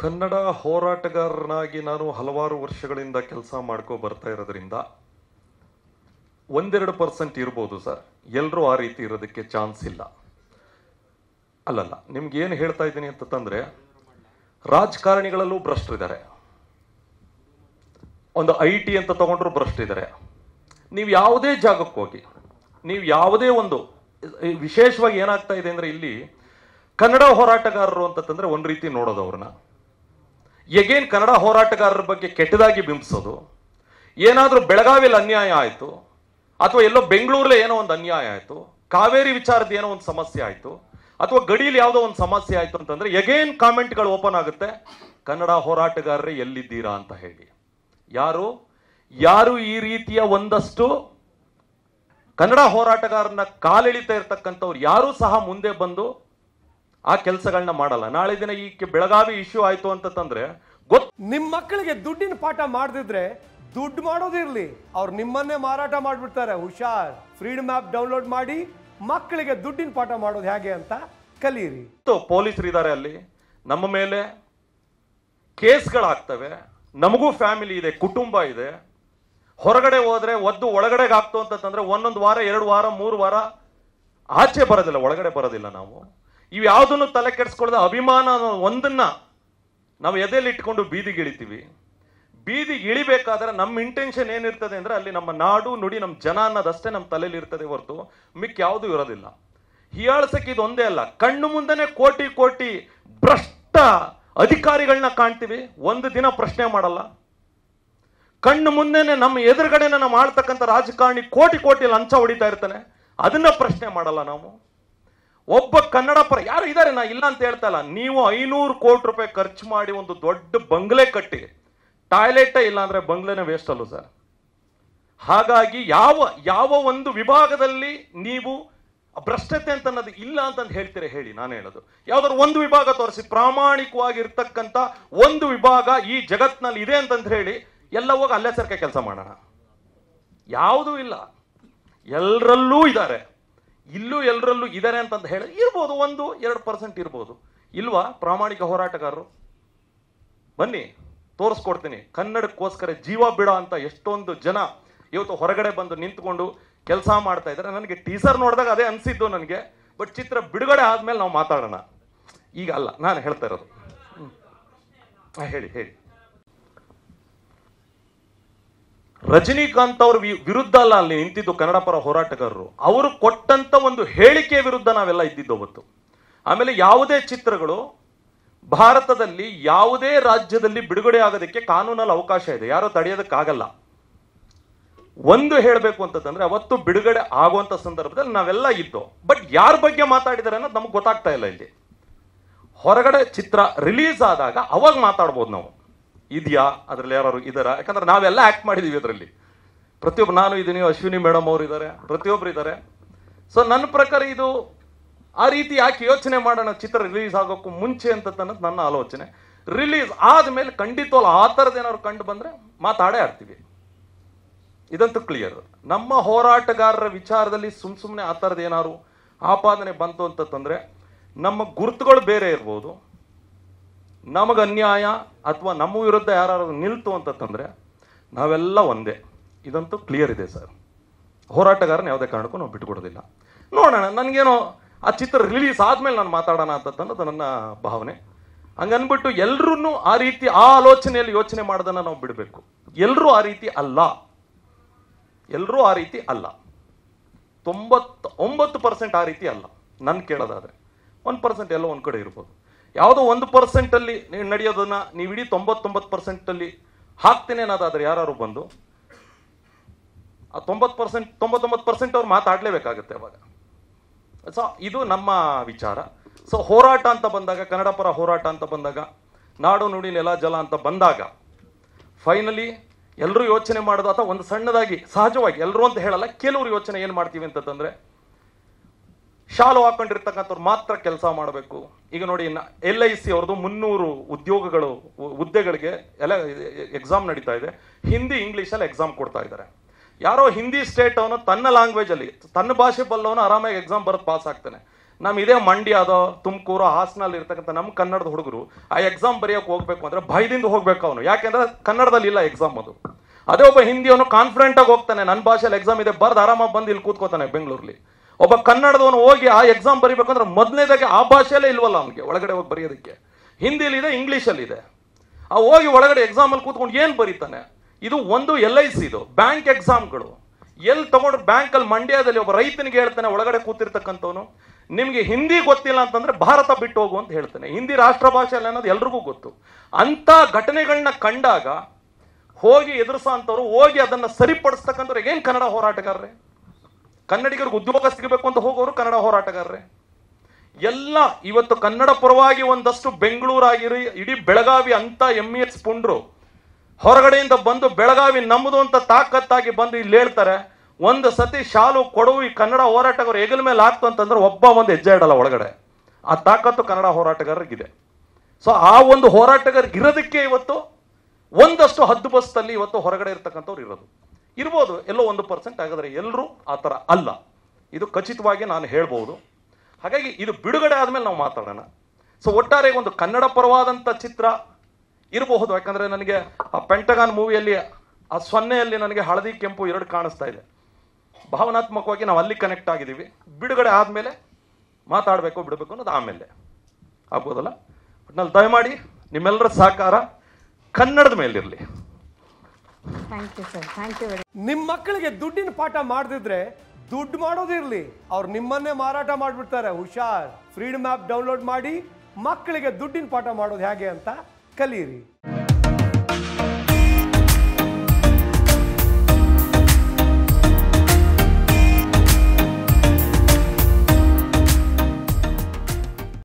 ಕನ್ನಡ ಹೋರಾಟಗಾರನಾಗಿ ನಾನು ಹಲವಾರು ವರ್ಷಗಳಿಂದ ಕೆಲಸ ಮಾಡ್ಕೋ ಬರ್ತಾ ಇರೋದ್ರಿಂದ ಒಂದೆರಡು ಪರ್ಸೆಂಟ್ ಇರ್ಬೋದು ಸರ್ ಎಲ್ಲರೂ ಆ ರೀತಿ ಇರೋದಕ್ಕೆ ಚಾನ್ಸ್ ಇಲ್ಲ ಅಲ್ಲಲ್ಲ ನಿಮ್ಗೆ ಏನು ಹೇಳ್ತಾ ಇದ್ದೀನಿ ಅಂತಂದ್ರೆ ರಾಜಕಾರಣಿಗಳಲ್ಲೂ ಇದ್ದಾರೆ ಒಂದು ಐ ಟಿ ಅಂತ ತಗೊಂಡ್ರು ಇದ್ದಾರೆ ನೀವು ಯಾವುದೇ ಜಾಗಕ್ಕೆ ಹೋಗಿ ನೀವು ಯಾವುದೇ ಒಂದು ವಿಶೇಷವಾಗಿ ಏನಾಗ್ತಾ ಇದೆ ಅಂದರೆ ಇಲ್ಲಿ ಕನ್ನಡ ಹೋರಾಟಗಾರರು ಅಂತಂದರೆ ಒಂದು ರೀತಿ ನೋಡೋದು ಅವ್ರನ್ನ ಎಗೇನ್ ಕನ್ನಡ ಹೋರಾಟಗಾರರ ಬಗ್ಗೆ ಕೆಟ್ಟದಾಗಿ ಬಿಂಬಿಸೋದು ಏನಾದರೂ ಬೆಳಗಾವಿಯಲ್ಲಿ ಅನ್ಯಾಯ ಆಯಿತು ಅಥವಾ ಎಲ್ಲೋ ಬೆಂಗಳೂರಲ್ಲಿ ಏನೋ ಒಂದು ಅನ್ಯಾಯ ಆಯಿತು ಕಾವೇರಿ ವಿಚಾರದ ಏನೋ ಒಂದು ಸಮಸ್ಯೆ ಆಯಿತು ಅಥವಾ ಗಡಿಯಲ್ಲಿ ಯಾವುದೋ ಒಂದು ಸಮಸ್ಯೆ ಆಯಿತು ಅಂತಂದ್ರೆ ಎಗೇನ್ ಕಾಮೆಂಟ್ಗಳು ಓಪನ್ ಆಗುತ್ತೆ ಕನ್ನಡ ಹೋರಾಟಗಾರರೇ ಎಲ್ಲಿದ್ದೀರಾ ಅಂತ ಹೇಳಿ ಯಾರು ಯಾರು ಈ ರೀತಿಯ ಒಂದಷ್ಟು ಕನ್ನಡ ಹೋರಾಟಗಾರನ ಕಾಲೆಳಿತಾ ಇರ್ತಕ್ಕಂಥವ್ರು ಯಾರೂ ಸಹ ಮುಂದೆ ಬಂದು ಆ ಕೆಲಸಗಳನ್ನ ಮಾಡಲ್ಲ ನಾಳೆ ದಿನ ಈ ಬೆಳಗಾವಿ ಇಶ್ಯೂ ಆಯ್ತು ತಂದ್ರೆ ಗೊತ್ತ ನಿಮ್ಮ ಮಕ್ಕಳಿಗೆ ದುಡ್ಡಿನ ಪಾಠ ಮಾಡದಿದ್ರೆ ದುಡ್ಡು ಮಾಡೋದಿರ್ಲಿ ಅವ್ರು ನಿಮ್ಮನ್ನೇ ಮಾರಾಟ ಮಾಡ್ಬಿಡ್ತಾರೆ ಹುಷಾರ್ ಫ್ರೀಡಮ್ ಆಪ್ ಡೌನ್ಲೋಡ್ ಮಾಡಿ ಮಕ್ಕಳಿಗೆ ದುಡ್ಡಿನ ಪಾಠ ಮಾಡೋದು ಹೇಗೆ ಅಂತ ಕಲಿಯಿರಿ ಪೊಲೀಸರು ಇದ್ದಾರೆ ಅಲ್ಲಿ ನಮ್ಮ ಮೇಲೆ ಕೇಸ್ಗಳಾಗ್ತವೆ ನಮಗೂ ಫ್ಯಾಮಿಲಿ ಇದೆ ಕುಟುಂಬ ಇದೆ ಹೊರಗಡೆ ಹೋದ್ರೆ ಒದ್ದು ಒಳಗಡೆಗೆ ಆಗ್ತು ಅಂತಂದ್ರೆ ಒಂದೊಂದು ವಾರ ಎರಡು ವಾರ ಮೂರು ವಾರ ಆಚೆ ಬರೋದಿಲ್ಲ ಒಳಗಡೆ ಬರೋದಿಲ್ಲ ನಾವು ಇವು ಯಾವುದನ್ನು ತಲೆ ಕೆಡಿಸ್ಕೊಳ್ಳದ ಅಭಿಮಾನ ಒಂದನ್ನ ನಾವು ಎದೆಯಲ್ಲಿ ಇಟ್ಕೊಂಡು ಬೀದಿಗೆ ಇಳಿತೀವಿ ಬೀದಿಗೆ ಇಳಿಬೇಕಾದ್ರೆ ನಮ್ಮ ಇಂಟೆನ್ಷನ್ ಏನಿರ್ತದೆ ಅಂದರೆ ಅಲ್ಲಿ ನಮ್ಮ ನಾಡು ನುಡಿ ನಮ್ಮ ಜನ ಅನ್ನೋದಷ್ಟೇ ನಮ್ಮ ತಲೆಯಲ್ಲಿ ಇರ್ತದೆ ಹೊರತು ಮಿಕ್ಕ ಯಾವುದು ಇರೋದಿಲ್ಲ ಹೀಯಾಳ್ಸಕ್ಕೆ ಇದು ಒಂದೇ ಅಲ್ಲ ಕಣ್ಣು ಮುಂದೆನೆ ಕೋಟಿ ಕೋಟಿ ಭ್ರಷ್ಟ ಅಧಿಕಾರಿಗಳನ್ನ ಕಾಣ್ತೀವಿ ಒಂದು ದಿನ ಪ್ರಶ್ನೆ ಮಾಡಲ್ಲ ಕಣ್ಣು ಮುಂದೆ ನಮ್ಮ ಎದುರುಗಡೆನ ನಾವು ಮಾಡ್ತಕ್ಕಂಥ ರಾಜಕಾರಣಿ ಕೋಟಿ ಕೋಟಿ ಲಂಚ ಹೊಡಿತಾ ಇರ್ತಾನೆ ಅದನ್ನ ಪ್ರಶ್ನೆ ಮಾಡಲ್ಲ ನಾವು ಒಬ್ಬ ಕನ್ನಡ ಪರ ಯಾರು ಇದ್ದಾರೆ ನಾ ಇಲ್ಲ ಅಂತ ಹೇಳ್ತಾ ಇಲ್ಲ ನೀವು ಐನೂರು ಕೋಟಿ ರೂಪಾಯಿ ಖರ್ಚು ಮಾಡಿ ಒಂದು ದೊಡ್ಡ ಬಂಗ್ಲೆ ಕಟ್ಟಿ ಟಾಯ್ಲೆಟೇ ಇಲ್ಲ ಅಂದ್ರೆ ಬಂಗ್ಲೆನೇ ವೇಸ್ಟ್ ಅಲ್ಲ ಸರ್ ಹಾಗಾಗಿ ಯಾವ ಯಾವ ಒಂದು ವಿಭಾಗದಲ್ಲಿ ನೀವು ಭ್ರಷ್ಟತೆ ಅಂತ ಅನ್ನೋದು ಇಲ್ಲ ಅಂತಂದು ಹೇಳ್ತೀರಾ ಹೇಳಿ ನಾನು ಹೇಳೋದು ಯಾವ್ದಾದ್ರು ಒಂದು ವಿಭಾಗ ತೋರಿಸಿ ಪ್ರಾಮಾಣಿಕವಾಗಿ ಇರ್ತಕ್ಕಂತ ಒಂದು ವಿಭಾಗ ಈ ಜಗತ್ನಲ್ಲಿ ಇದೆ ಅಂತಂದು ಹೇಳಿ ಎಲ್ಲ ಹೋಗಿ ಅಲ್ಲೇ ಸರ್ಕೆ ಕೆಲಸ ಮಾಡೋಣ ಯಾವುದೂ ಇಲ್ಲ ಎಲ್ಲರಲ್ಲೂ ಇದ್ದಾರೆ ಇಲ್ಲೂ ಎಲ್ಲರಲ್ಲೂ ಇದ್ದಾರೆ ಅಂತಂದು ಹೇಳಿ ಇರ್ಬೋದು ಒಂದು ಎರಡು ಪರ್ಸೆಂಟ್ ಇರ್ಬೋದು ಇಲ್ವಾ ಪ್ರಾಮಾಣಿಕ ಹೋರಾಟಗಾರರು ಬನ್ನಿ ತೋರಿಸ್ಕೊಡ್ತೀನಿ ಕನ್ನಡಕ್ಕೋಸ್ಕರ ಜೀವ ಬಿಡ ಅಂತ ಎಷ್ಟೊಂದು ಜನ ಇವತ್ತು ಹೊರಗಡೆ ಬಂದು ನಿಂತ್ಕೊಂಡು ಕೆಲಸ ಮಾಡ್ತಾ ಇದ್ದಾರೆ ನನಗೆ ಟೀಸರ್ ನೋಡಿದಾಗ ಅದೇ ಅನಿಸಿದ್ದು ನನಗೆ ಬಟ್ ಚಿತ್ರ ಬಿಡುಗಡೆ ಆದಮೇಲೆ ನಾವು ಮಾತಾಡೋಣ ಈಗ ಅಲ್ಲ ನಾನು ಹೇಳ್ತಾ ಇರೋದು ಹೇಳಿ ಹೇಳಿ ರಜನಿಕಾಂತ್ ಅವ್ರ ವಿರುದ್ಧ ಅಲ್ಲ ಅಲ್ಲಿ ನಿಂತಿದ್ದು ಕನ್ನಡ ಪರ ಹೋರಾಟಗಾರರು ಅವರು ಕೊಟ್ಟಂತ ಒಂದು ಹೇಳಿಕೆಯ ವಿರುದ್ಧ ನಾವೆಲ್ಲ ಇದ್ದಿದ್ದು ಅವತ್ತು ಆಮೇಲೆ ಯಾವುದೇ ಚಿತ್ರಗಳು ಭಾರತದಲ್ಲಿ ಯಾವುದೇ ರಾಜ್ಯದಲ್ಲಿ ಬಿಡುಗಡೆ ಆಗೋದಕ್ಕೆ ಕಾನೂನಲ್ಲಿ ಅವಕಾಶ ಇದೆ ಯಾರೋ ತಡೆಯೋದಕ್ಕಾಗಲ್ಲ ಒಂದು ಹೇಳಬೇಕು ಅಂತಂದ್ರೆ ಅವತ್ತು ಬಿಡುಗಡೆ ಆಗುವಂತ ಸಂದರ್ಭದಲ್ಲಿ ನಾವೆಲ್ಲ ಇದ್ದೋ ಬಟ್ ಯಾರ ಬಗ್ಗೆ ಮಾತಾಡಿದಾರೆ ಅನ್ನೋದು ನಮ್ಗೆ ಗೊತ್ತಾಗ್ತಾ ಇಲ್ಲ ಇಲ್ಲಿ ಹೊರಗಡೆ ಚಿತ್ರ ರಿಲೀಸ್ ಆದಾಗ ಅವಾಗ ಮಾತಾಡ್ಬೋದು ನಾವು ಇದೆಯಾ ಅದರಲ್ಲಿ ಯಾರು ಇದಾರ ಯಾಕಂದ್ರೆ ನಾವೆಲ್ಲ ಆ್ಯಕ್ಟ್ ಮಾಡಿದ್ದೀವಿ ಅದರಲ್ಲಿ ಪ್ರತಿಯೊಬ್ಬ ನಾನು ಇದ್ದೀನಿ ಅಶ್ವಿನಿ ಮೇಡಮ್ ಅವರು ಇದ್ದಾರೆ ಪ್ರತಿಯೊಬ್ಬರು ಇದ್ದಾರೆ ಸೊ ನನ್ನ ಪ್ರಕಾರ ಇದು ಆ ರೀತಿ ಯಾಕೆ ಯೋಚನೆ ಮಾಡೋಣ ಚಿತ್ರ ರಿಲೀಸ್ ಆಗೋಕ್ಕೂ ಮುಂಚೆ ಅಂತ ಅನ್ನೋದು ನನ್ನ ಆಲೋಚನೆ ರಿಲೀಸ್ ಆದಮೇಲೆ ಖಂಡಿತವಲ್ಲ ಆ ಥರದ್ದು ಏನಾದ್ರು ಕಂಡು ಬಂದರೆ ಮಾತಾಡೇ ಆಡ್ತೀವಿ ಇದಂತೂ ಕ್ಲಿಯರ್ ನಮ್ಮ ಹೋರಾಟಗಾರರ ವಿಚಾರದಲ್ಲಿ ಸುಮ್ಮ ಸುಮ್ಮನೆ ಆ ಥರದ್ದು ಏನಾದ್ರು ಆಪಾದನೆ ಬಂತು ಅಂತಂತಂದರೆ ನಮ್ಮ ಗುರುತುಗಳು ಬೇರೆ ಇರ್ಬೋದು ನಮಗೆ ಅನ್ಯಾಯ ಅಥವಾ ನಮ್ಮ ವಿರುದ್ಧ ಯಾರು ನಿಲ್ತು ಅಂತಂತಂದರೆ ನಾವೆಲ್ಲ ಒಂದೇ ಇದಂತೂ ಕ್ಲಿಯರ್ ಇದೆ ಸರ್ ಹೋರಾಟಗಾರನ ಯಾವುದೇ ಕಾರಣಕ್ಕೂ ನಾವು ಬಿಟ್ಟುಕೊಡೋದಿಲ್ಲ ನೋಡೋಣ ನನಗೇನು ಆ ಚಿತ್ರ ರಿಲೀಸ್ ಆದಮೇಲೆ ನಾನು ಮಾತಾಡೋಣ ಅಂತಂತನ್ನೋದು ನನ್ನ ಭಾವನೆ ಹಂಗನ್ಬಿಟ್ಟು ಎಲ್ಲರೂ ಆ ರೀತಿ ಆ ಆಲೋಚನೆಯಲ್ಲಿ ಯೋಚನೆ ಮಾಡೋದನ್ನು ನಾವು ಬಿಡಬೇಕು ಎಲ್ಲರೂ ಆ ರೀತಿ ಅಲ್ಲ ಎಲ್ಲರೂ ಆ ರೀತಿ ಅಲ್ಲ ತೊಂಬತ್ತು ಒಂಬತ್ತು ಪರ್ಸೆಂಟ್ ಆ ರೀತಿ ಅಲ್ಲ ನಾನು ಕೇಳೋದಾದರೆ ಒನ್ ಪರ್ಸೆಂಟ್ ಎಲ್ಲೋ ಒಂದು ಕಡೆ ಇರ್ಬೋದು ಯಾವುದೋ ಒಂದು ಪರ್ಸೆಂಟಲ್ಲಿ ನಡೆಯೋದನ್ನ ನೀವು ಇಡೀ ತೊಂಬತ್ತೊಂಬತ್ತು ಪರ್ಸೆಂಟಲ್ಲಿ ಹಾಕ್ತೇನೆ ಅನ್ನೋದಾದ್ರೆ ಯಾರು ಬಂದು ಆ ತೊಂಬತ್ತು ಪರ್ಸೆಂಟ್ ತೊಂಬತ್ತೊಂಬತ್ತು ಪರ್ಸೆಂಟ್ ಅವ್ರು ಮಾತಾಡಲೇಬೇಕಾಗುತ್ತೆ ಅವಾಗ ಸೊ ಇದು ನಮ್ಮ ವಿಚಾರ ಸೊ ಹೋರಾಟ ಅಂತ ಬಂದಾಗ ಕನ್ನಡ ಪರ ಹೋರಾಟ ಅಂತ ಬಂದಾಗ ನಾಡು ನುಡಿ ನೆಲ ಜಲ ಅಂತ ಬಂದಾಗ ಫೈನಲಿ ಎಲ್ಲರೂ ಯೋಚನೆ ಮಾಡೋದು ಅಥವಾ ಒಂದು ಸಣ್ಣದಾಗಿ ಸಹಜವಾಗಿ ಎಲ್ಲರೂ ಅಂತ ಹೇಳಲ್ಲ ಕೆಲವರು ಯೋಚನೆ ಏನು ಮಾಡ್ತೀವಿ ಅಂತಂತಂದರೆ ಶಾಲು ಹಾಕೊಂಡಿರ್ತಕ್ಕಂಥವ್ರು ಮಾತ್ರ ಕೆಲಸ ಮಾಡಬೇಕು ಈಗ ನೋಡಿ ಎಲ್ ಐ ಸಿ ಅವ್ರದ್ದು ಮುನ್ನೂರು ಉದ್ಯೋಗಗಳು ಹುದ್ದೆಗಳಿಗೆ ಎಲ್ಲ ಎಕ್ಸಾಮ್ ನಡೀತಾ ಇದೆ ಹಿಂದಿ ಇಂಗ್ಲೀಷಲ್ಲಿ ಎಕ್ಸಾಮ್ ಕೊಡ್ತಾ ಇದ್ದಾರೆ ಯಾರೋ ಹಿಂದಿ ಸ್ಟೇಟ್ ಅವನು ತನ್ನ ಲ್ಯಾಂಗ್ವೇಜಲ್ಲಿ ತನ್ನ ಭಾಷೆ ಬಲ್ಲವನು ಆರಾಮಾಗಿ ಎಕ್ಸಾಮ್ ಬರೋದು ಪಾಸ್ ಆಗ್ತಾನೆ ನಮ್ಮ ಇದೇ ಅದೋ ತುಮಕೂರು ಹಾಸನಲ್ಲಿ ಇರ್ತಕ್ಕಂಥ ನಮ್ಮ ಕನ್ನಡದ ಹುಡುಗರು ಆ ಎಕ್ಸಾಮ್ ಬರೆಯೋಕೆ ಹೋಗ್ಬೇಕು ಅಂದರೆ ಭಯದಿಂದ ಹೋಗ್ಬೇಕು ಅವನು ಯಾಕೆಂದ್ರೆ ಕನ್ನಡದಲ್ಲಿ ಇಲ್ಲ ಎಕ್ಸಾಮ್ ಅದು ಅದೇ ಒಬ್ಬ ಹಿಂದಿಯವನು ಕಾನ್ಫಿಡೆಂಟಾಗಿ ಹೋಗ್ತಾನೆ ನನ್ನ ಭಾಷೆಯಲ್ಲಿ ಎಕ್ಸಾಮ್ ಇದೆ ಬರ್ದು ಆರಾಮಾಗಿ ಬಂದು ಇಲ್ಲಿ ಕೂತ್ಕೋತಾನೆ ಬೆಂಗಳೂರಲ್ಲಿ ಒಬ್ಬ ಕನ್ನಡದವನು ಹೋಗಿ ಆ ಎಕ್ಸಾಮ್ ಬರೀಬೇಕಂದ್ರೆ ಮೊದಲನೇದಾಗಿ ಆ ಭಾಷೆಯಲ್ಲೇ ಇಲ್ವಲ್ಲ ಅವನಿಗೆ ಒಳಗಡೆ ಹೋಗಿ ಬರೆಯೋದಕ್ಕೆ ಹಿಂದಿಲಿದೆ ಇಂಗ್ಲೀಷಲ್ಲಿದೆ ಆ ಹೋಗಿ ಒಳಗಡೆ ಎಕ್ಸಾಮಲ್ಲಿ ಕೂತ್ಕೊಂಡು ಏನು ಬರೀತಾನೆ ಇದು ಒಂದು ಎಲ್ ಐ ಸಿ ಇದು ಬ್ಯಾಂಕ್ ಎಕ್ಸಾಮ್ಗಳು ಎಲ್ಲಿ ತಗೊಂಡು ಬ್ಯಾಂಕಲ್ಲಿ ಮಂಡ್ಯದಲ್ಲಿ ಒಬ್ಬ ರೈತನಿಗೆ ಹೇಳ್ತಾನೆ ಒಳಗಡೆ ಕೂತಿರ್ತಕ್ಕಂಥವನು ನಿಮಗೆ ಹಿಂದಿ ಗೊತ್ತಿಲ್ಲ ಅಂತಂದರೆ ಭಾರತ ಬಿಟ್ಟು ಹೋಗು ಅಂತ ಹೇಳ್ತಾನೆ ಹಿಂದಿ ರಾಷ್ಟ್ರ ಭಾಷೆ ಅಲ್ಲ ಅನ್ನೋದು ಎಲ್ರಿಗೂ ಗೊತ್ತು ಅಂಥ ಘಟನೆಗಳನ್ನ ಕಂಡಾಗ ಹೋಗಿ ಎದುರಿಸೋ ಅಂಥವ್ರು ಹೋಗಿ ಅದನ್ನು ಸರಿಪಡಿಸ್ತಕ್ಕಂಥವ್ರಿಗೆ ಏನು ಕನ್ನಡ ಹೋರಾಟಗಾರರೇ ಕನ್ನಡಿಗರಿಗೆ ಉದ್ಯೋಗ ಸಿಗಬೇಕು ಅಂತ ಹೋಗೋರು ಕನ್ನಡ ಹೋರಾಟಗಾರರೇ ಎಲ್ಲ ಇವತ್ತು ಕನ್ನಡ ಪರವಾಗಿ ಒಂದಷ್ಟು ಬೆಂಗಳೂರಾಗಿರಿ ಇಡೀ ಬೆಳಗಾವಿ ಅಂತ ಎಮ್ ಇ ಎಸ್ ಪುಂಡ್ರು ಹೊರಗಡೆಯಿಂದ ಬಂದು ಬೆಳಗಾವಿ ನಮ್ಮದು ಅಂತ ತಾಕತ್ತಾಗಿ ಬಂದು ಇಲ್ಲಿ ಹೇಳ್ತಾರೆ ಒಂದು ಸತಿ ಶಾಲು ಕೊಡವು ಈ ಕನ್ನಡ ಹೋರಾಟಗಾರರು ಹೆಗಲ ಮೇಲೆ ಆಗ್ತು ಅಂತಂದ್ರೆ ಒಬ್ಬ ಒಂದು ಹೆಜ್ಜೆ ಇಡಲ್ಲ ಒಳಗಡೆ ಆ ತಾಕತ್ತು ಕನ್ನಡ ಹೋರಾಟಗಾರರಿಗಿದೆ ಸೊ ಆ ಒಂದು ಹೋರಾಟಗಾರರಿಗಿರೋದಕ್ಕೆ ಇವತ್ತು ಒಂದಷ್ಟು ಹದ್ದು ಬಸ್ತಲ್ಲಿ ಇವತ್ತು ಹೊರಗಡೆ ಇರ್ತಕ್ಕಂಥವ್ರು ಇರೋದು ಇರ್ಬೋದು ಎಲ್ಲೋ ಒಂದು ಪರ್ಸೆಂಟ್ ಹಾಗಾದರೆ ಎಲ್ಲರೂ ಆ ಥರ ಅಲ್ಲ ಇದು ಖಚಿತವಾಗಿ ನಾನು ಹೇಳ್ಬೋದು ಹಾಗಾಗಿ ಇದು ಬಿಡುಗಡೆ ಆದಮೇಲೆ ನಾವು ಮಾತಾಡೋಣ ಸೊ ಒಟ್ಟಾರೆ ಒಂದು ಕನ್ನಡ ಪರವಾದಂಥ ಚಿತ್ರ ಇರಬಹುದು ಯಾಕಂದರೆ ನನಗೆ ಆ ಪೆಂಟಗಾನ್ ಮೂವಿಯಲ್ಲಿ ಆ ಸೊನ್ನೆಯಲ್ಲಿ ನನಗೆ ಹಳದಿ ಕೆಂಪು ಎರಡು ಕಾಣಿಸ್ತಾ ಇದೆ ಭಾವನಾತ್ಮಕವಾಗಿ ನಾವು ಅಲ್ಲಿ ಕನೆಕ್ಟ್ ಆಗಿದ್ದೀವಿ ಬಿಡುಗಡೆ ಆದಮೇಲೆ ಮಾತಾಡಬೇಕು ಬಿಡಬೇಕು ಅನ್ನೋದು ಆಮೇಲೆ ಆಗ್ಬೋದಲ್ಲ ಒಟ್ನಲ್ಲಿ ದಯಮಾಡಿ ನಿಮ್ಮೆಲ್ಲರ ಸಹಕಾರ ಕನ್ನಡದ ಮೇಲಿರಲಿ ಥ್ಯಾಂಕ್ ನಿಮ್ಮ ಮಕ್ಕಳಿಗೆ ದುಡ್ಡಿನ ಪಾಠ ಮಾಡದಿದ್ರೆ ದುಡ್ಡು ಮಾಡೋದಿರಲಿ ಅವ್ರು ನಿಮ್ಮನ್ನೇ ಮಾರಾಟ ಮಾಡ್ಬಿಡ್ತಾರೆ ಹುಷಾರ್ ಫ್ರೀಡಮ್ ಆಪ್ ಡೌನ್ಲೋಡ್ ಮಾಡಿ ಮಕ್ಕಳಿಗೆ ದುಡ್ಡಿನ ಪಾಠ ಮಾಡೋದು ಹೇಗೆ ಅಂತ ಕಲಿಯಿರಿ